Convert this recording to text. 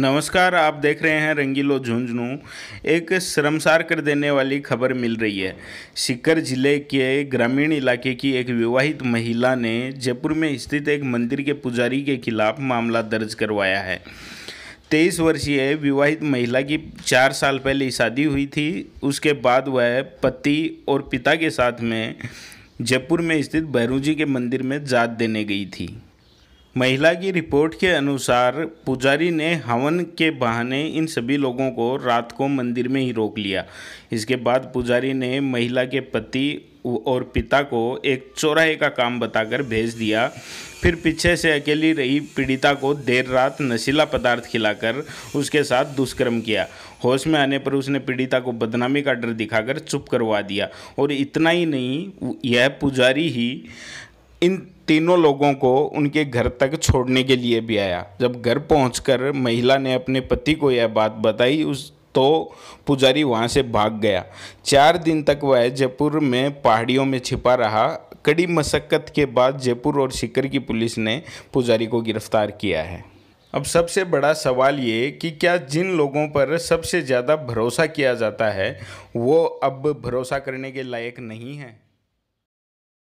नमस्कार आप देख रहे हैं रंगीलो झुंझुनू एक शर्मसार कर देने वाली खबर मिल रही है सीकर जिले के ग्रामीण इलाके की एक विवाहित महिला ने जयपुर में स्थित एक मंदिर के पुजारी के खिलाफ मामला दर्ज करवाया है तेईस वर्षीय विवाहित महिला की चार साल पहले शादी हुई थी उसके बाद वह पति और पिता के साथ में जयपुर में स्थित जी के मंदिर में जात देने गई थी महिला की रिपोर्ट के अनुसार पुजारी ने हवन के बहाने इन सभी लोगों को रात को मंदिर में ही रोक लिया इसके बाद पुजारी ने महिला के पति और पिता को एक चौराहे का काम बताकर भेज दिया फिर पीछे से अकेली रही पीड़िता को देर रात नशीला पदार्थ खिलाकर उसके साथ दुष्कर्म किया होश में आने पर उसने पीड़िता को बदनामी का डर दिखाकर चुप करवा दिया और इतना ही नहीं यह पुजारी ही इन तीनों लोगों को उनके घर तक छोड़ने के लिए भी आया जब घर पहुंचकर महिला ने अपने पति को यह बात बताई उस तो पुजारी वहाँ से भाग गया चार दिन तक वह जयपुर में पहाड़ियों में छिपा रहा कड़ी मशक्क़त के बाद जयपुर और सीकर की पुलिस ने पुजारी को गिरफ्तार किया है अब सबसे बड़ा सवाल ये कि क्या जिन लोगों पर सबसे ज़्यादा भरोसा किया जाता है वो अब भरोसा करने के लायक नहीं है